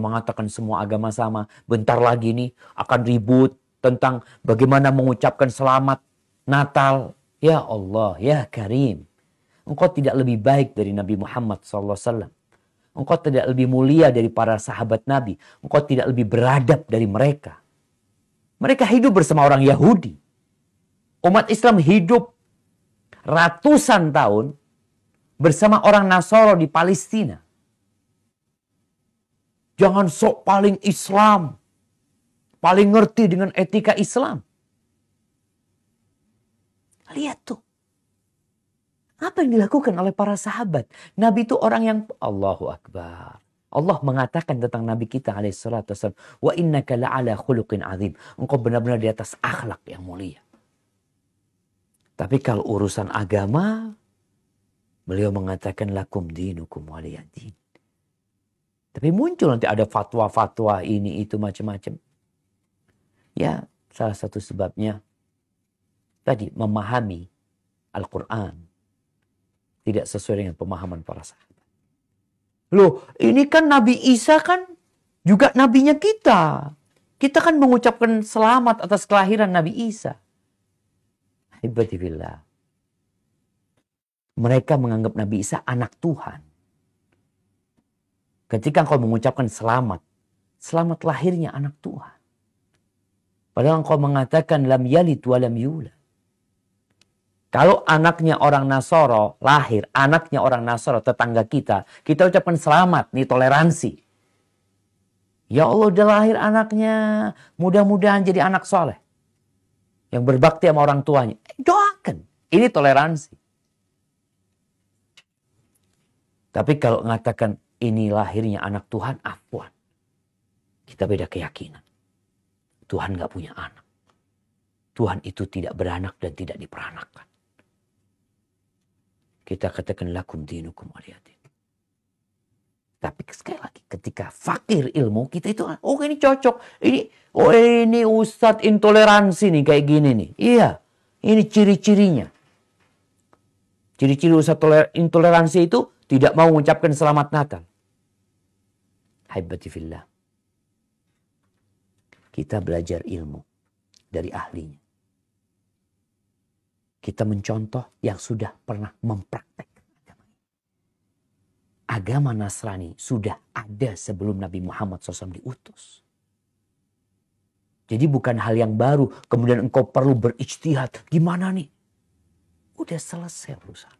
mengatakan semua agama sama. Bentar lagi nih akan ribut tentang bagaimana mengucapkan selamat Natal. Ya Allah, ya Karim. Engkau tidak lebih baik dari Nabi Muhammad SAW. Engkau tidak lebih mulia dari para sahabat Nabi. Engkau tidak lebih beradab dari mereka. Mereka hidup bersama orang Yahudi. Umat Islam hidup ratusan tahun bersama orang Nasoro di Palestina. Jangan sok paling Islam. Paling ngerti dengan etika Islam. Lihat tuh. Apa yang dilakukan oleh para sahabat? Nabi itu orang yang Allahu Akbar. Allah mengatakan tentang Nabi kita Alaihissalam, Wa innaka la'ala khuluqin azim. Engkau benar-benar di atas akhlak yang mulia. Tapi kalau urusan agama, beliau mengatakan lakum dinukum waliyadin. Tapi muncul nanti ada fatwa-fatwa ini itu macam-macam. Ya, salah satu sebabnya tadi memahami Al-Quran tidak sesuai dengan pemahaman para sahabat. Loh, ini kan Nabi Isa kan juga nabinya kita. Kita kan mengucapkan selamat atas kelahiran Nabi Isa. Ibadibillah. Mereka menganggap Nabi Isa anak Tuhan. Ketika engkau mengucapkan selamat, selamat lahirnya anak Tuhan. Padahal engkau mengatakan lam Yali wa lam yula. Kalau anaknya orang Nasoro lahir, anaknya orang Nasoro tetangga kita, kita ucapkan selamat, nih toleransi. Ya Allah udah lahir anaknya, mudah-mudahan jadi anak soleh. Yang berbakti sama orang tuanya. Eh, doakan, ini toleransi. Tapi kalau mengatakan ini lahirnya anak Tuhan, afwan. Kita beda keyakinan. Tuhan gak punya anak. Tuhan itu tidak beranak dan tidak diperanakan. Kita katakan lakum dinukum waliyadin. Tapi sekali lagi ketika fakir ilmu kita itu oh ini cocok. Ini oh ini ustad intoleransi nih kayak gini nih. Iya. Ini ciri-cirinya. Ciri-ciri ustad intoleransi itu tidak mau mengucapkan selamat Natal. Haibati fillah. Kita belajar ilmu dari ahlinya. Kita mencontoh yang sudah pernah mempraktek agama ini. Agama Nasrani sudah ada sebelum Nabi Muhammad SAW diutus. Jadi bukan hal yang baru. Kemudian engkau perlu berijtihad. Gimana nih? Udah selesai urusan.